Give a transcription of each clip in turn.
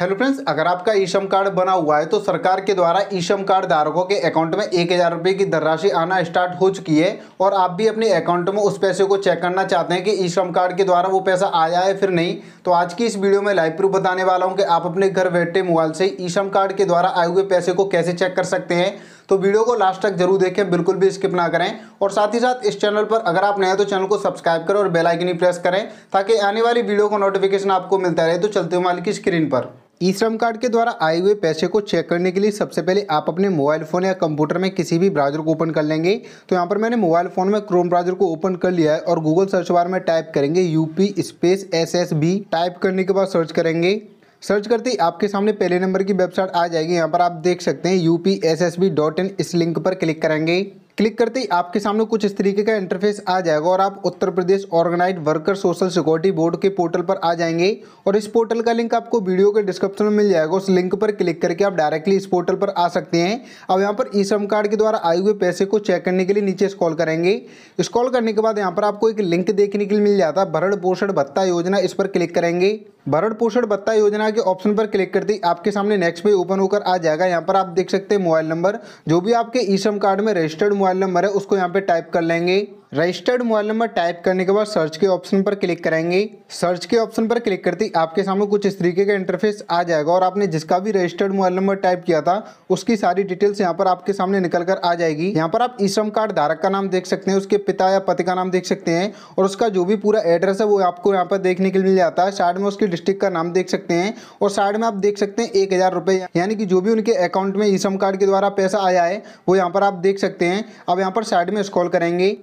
hello friends अगर आपका ईशम card बना हुआ है तो सरकार के द्वारा ईशम कार्ड धारकों के अकाउंट में एक हज़ार रुपये की धनराशि आना स्टार्ट हो चुकी है और आप भी अपने अकाउंट में उस पैसे को चेक करना चाहते हैं कि ईशम कार्ड के द्वारा वो पैसा आया है फिर नहीं तो आज की इस वीडियो में लाइव प्रूफ बताने वाला हूँ कि आप अपने घर बैठे मोबाइल से ईशम कार्ड के द्वारा आए हुए पैसे को कैसे चेक कर सकते हैं तो वीडियो को लास्ट तक जरूर देखें बिल्कुल भी स्किप ना करें और साथ ही साथ इस चैनल पर अगर आप नए हैं तो चैनल को सब्सक्राइब करें और बेल आइकन ही प्रेस करें ताकि आने वाली वीडियो का नोटिफिकेशन आपको मिलता रहे तो चलते हुए माल की स्क्रीन पर ई श्रम कार्ड के द्वारा आए हुए पैसे को चेक करने के लिए सबसे पहले आप अपने मोबाइल फ़ोन या कंप्यूटर में किसी भी ब्राउजर को ओपन कर लेंगे तो यहाँ पर मैंने मोबाइल फ़ोन में क्रोम ब्राउजर को ओपन कर लिया है और गूगल सर्च बार में टाइप करेंगे UP space S S B type करने के बाद सर्च करेंगे सर्च करते ही आपके सामने पहले नंबर की वेबसाइट आ जाएगी यहाँ पर आप देख सकते हैं U P S S B dot in इस लिंक पर क्लिक करेंगे क्लिक करते ही आपके सामने कुछ इस तरीके का इंटरफेस आ जाएगा और आप Uttar Pradesh organise worker social security board के पोर्टल पर आ जाएंगे और इस पोर्टल का लिंक आपको वीडियो के डिस्क्रिप्शन में मिल जाएगा उस लिंक पर क्लिक करके आप डायरेक्टली इस पोर्टल पर आ सकते हैं अब यहाँ पर ई श्रम कार्ड के द्वारा आए हुए पैसे को चेक करने के लिए नीचे स्कॉल करेंगे स्कॉल करने के बाद यहाँ पर आपको एक लिंक देखने के लिए मिल जाता है भरण पोषण भत्ता योजना इस पर क्लिक करेंगे भरण पोषण भत्ता योजना के ऑप्शन पर क्लिक करते ही आपके सामने नेक्स्ट पे ओपन होकर आ जाएगा यहाँ पर आप देख सकते हैं मोबाइल नंबर जो भी आपके ई श्रम कार्ड में रजिस्टर्ड मोबाइल वाला नंबर है उसको यहाँ पे टाइप कर लेंगे रजिस्टर्ड मोबाइल नंबर टाइप करने के बाद सर्च के ऑप्शन पर क्लिक करेंगे सर्च के ऑप्शन पर क्लिक करते ही आपके सामने कुछ इस तरीके का इंटरफेस आ जाएगा और आपने जिसका भी रजिस्टर्ड मोबाइल नंबर टाइप किया था उसकी सारी डिटेल्स यहाँ पर आपके सामने निकल कर आ जाएगी यहाँ पर आप ई श्रम कार्ड धारक का नाम देख सकते हैं उसके पिता या पति का नाम देख सकते हैं और उसका जो भी पूरा एड्रेस है वो आपको यहाँ पर देखने के लिए मिल जाता है साइड में उसके डिस्ट्रिक्ट का नाम देख सकते हैं और साइड में आप देख सकते हैं एक हज़ार रुपये यानी कि जो भी उनके अकाउंट में ई श्रम कार्ड के द्वारा पैसा आया है वो यहाँ पर आप देख सकते हैं अब यहाँ पर साइड में स्क्रॉल करेंगे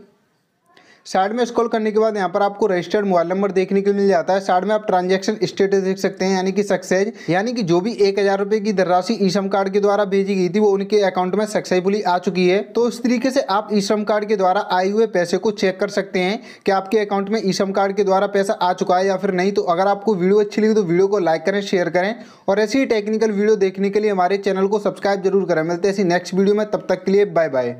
साइड में स्क्रॉल करने के बाद यहाँ पर आपको रजिस्टर्ड मोबाइल नंबर देखने को मिल जाता है साइड में आप ट्रांजेक्शन स्टेटस देख सकते हैं यानी कि सक्सेस यानी कि जो भी एक हजार रुपए की धनराशि ई श्रम कार्ड के द्वारा भेजी गई थी वो उनके अकाउंट में सक्सेसफुली आ चुकी है तो इस तरीके से आप ई श्रम कार्ड के द्वारा आए हुए पैसे को चेक कर सकते हैं कि आपके अकाउंट में ई श्रम कार्ड के द्वारा पैसा आ चुका है या फिर नहीं तो अगर आपको वीडियो अच्छी लगी तो वीडियो को लाइक करें शेयर करें और ऐसी ही टेक्निकल वीडियो देखने के लिए हमारे चैनल को सब्सक्राइब जरूर करें मिलते हैं ऐसी नेक्स्ट वीडियो में तब तक के लिए बाय बाय